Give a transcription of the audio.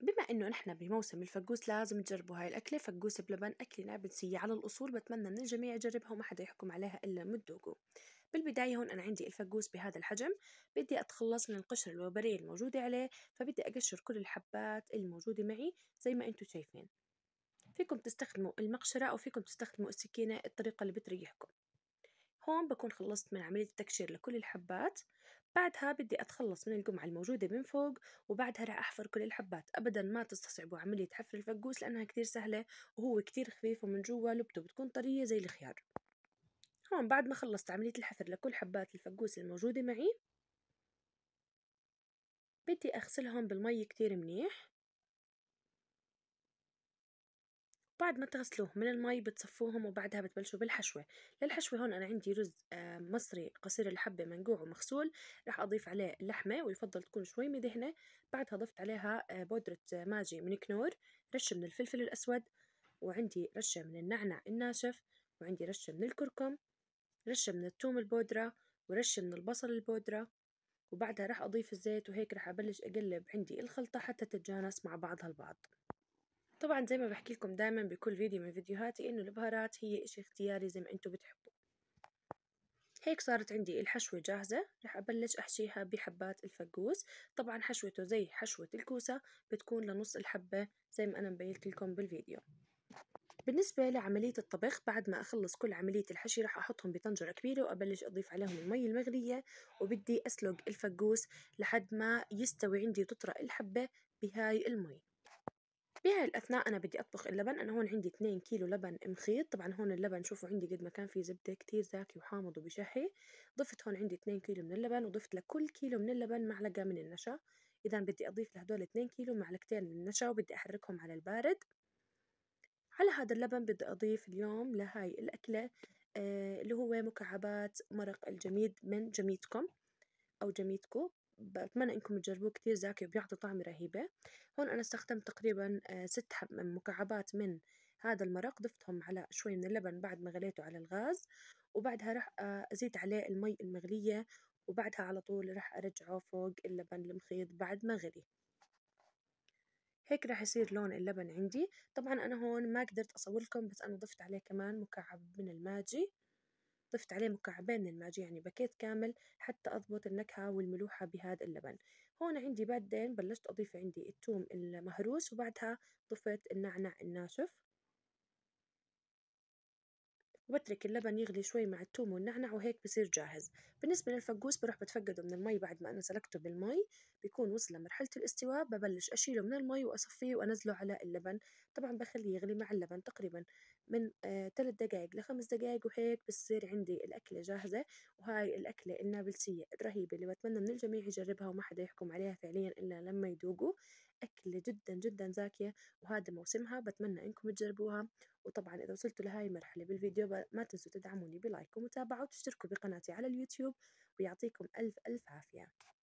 بما انه نحن بموسم الفقوس لازم تجربوا هاي الاكله فقوس بلبن اكله نابلسيه على الاصول بتمنى من الجميع يجربها وما حدا يحكم عليها الا من بالبدايه هون انا عندي الفقوس بهذا الحجم بدي اتخلص من القشره الوبريه الموجوده عليه فبدي اقشر كل الحبات الموجوده معي زي ما انتم شايفين فيكم تستخدموا المقشرة أو فيكم تستخدموا السكينة الطريقة اللي بتريحكم هون بكون خلصت من عملية التكشير لكل الحبات بعدها بدي أتخلص من القمعة الموجودة من فوق وبعدها راح أحفر كل الحبات أبدا ما تستصعبوا عملية حفر الفقوس لأنها كتير سهلة وهو كتير خفيف ومن جوا لبته بتكون طرية زي الخيار هون بعد ما خلصت عملية الحفر لكل حبات الفقوس الموجودة معي بدي أغسلهم بالمي كتير منيح بعد ما تغسلوه من المي بتصفوهم وبعدها بتبلشوا بالحشوة للحشوة هون أنا عندي رز آه، مصري قصير الحبة منقوع ومغسول راح أضيف عليه لحمة ويفضل تكون شوي مدهنة بعدها ضفت عليها آه، بودرة ماجي من كنور رشة من الفلفل الأسود وعندي رشة من النعنع الناشف وعندي رشة من الكركم رشة من الثوم البودرة ورشة من البصل البودرة وبعدها راح أضيف الزيت وهيك راح أبلش أقلب عندي الخلطة حتى تتجانس مع بعضها البعض طبعا زي ما بحكي لكم دائما بكل فيديو من فيديوهاتي انه البهارات هي اشي اختياري زي ما انتم بتحبوا هيك صارت عندي الحشوة جاهزة رح أبلش أحشيها بحبات الفقوس طبعا حشوته زي حشوة الكوسة بتكون لنص الحبة زي ما أنا مبينت لكم بالفيديو بالنسبة لعملية الطبخ بعد ما أخلص كل عملية الحشي رح أحطهم بطنجرة كبيرة وأبلش أضيف عليهم المي المغلية وبدي أسلق الفقوس لحد ما يستوي عندي تطرق الحبة بهاي المي بهاي الأثناء أنا بدي أطبخ اللبن أنا هون عندي 2 كيلو لبن مخيط طبعا هون اللبن شوفوا عندي قد ما كان في زبدة كتير زاكي وحامض وبشحي ضفت هون عندي 2 كيلو من اللبن وضفت لكل كيلو من اللبن معلقة من النشا إذا بدي أضيف لهدول 2 كيلو معلقتين من النشا وبدي أحركهم على البارد على هذا اللبن بدي أضيف اليوم لهاي الأكلة آه اللي هو مكعبات مرق الجميد من جميدكم أو جميدكو بتمنى انكم تجربوه كتير زاكي وبيعطي طعمة رهيبة هون انا استخدمت تقريبا آه، ست مكعبات من هذا المرق ضفتهم على شوي من اللبن بعد ما غليته على الغاز وبعدها رح آه، ازيد عليه المي المغلية وبعدها على طول رح ارجعه فوق اللبن المخيط بعد ما غلي هيك راح يصير لون اللبن عندي طبعا انا هون ما قدرت اصور لكم بس انا ضفت عليه كمان مكعب من الماجي ضفت عليه مكعبين من الماجي يعني باكيت كامل حتى أضبط النكهة والملوحة بهذا اللبن هون عندي بعدين بلشت أضيف عندي التوم المهروس وبعدها ضفت النعنع الناشف وبترك اللبن يغلي شوي مع التوم والنعنع وهيك بصير جاهز بالنسبة للفقوس بروح بتفقده من المي بعد ما أنا سلقته بالمي بيكون وصل لمرحلة الاستواء ببلش أشيله من المي وأصفيه وأنزله على اللبن طبعا بخليه يغلي مع اللبن تقريبا من ثلاث آه، دقائق لخمس دقائق وهيك بتصير عندي الأكلة جاهزة وهاي الأكلة النابلسية الرهيبة اللي بتمنى من الجميع يجربها وما حدا يحكم عليها فعليا إلا لما يذوقوا أكلة جدا جدا زاكية وهذا موسمها بتمنى إنكم تجربوها وطبعا إذا وصلتوا لهاي المرحلة بالفيديو ما تنسوا تدعموني بلايك ومتابعة وتشتركوا بقناتي على اليوتيوب ويعطيكم ألف ألف عافية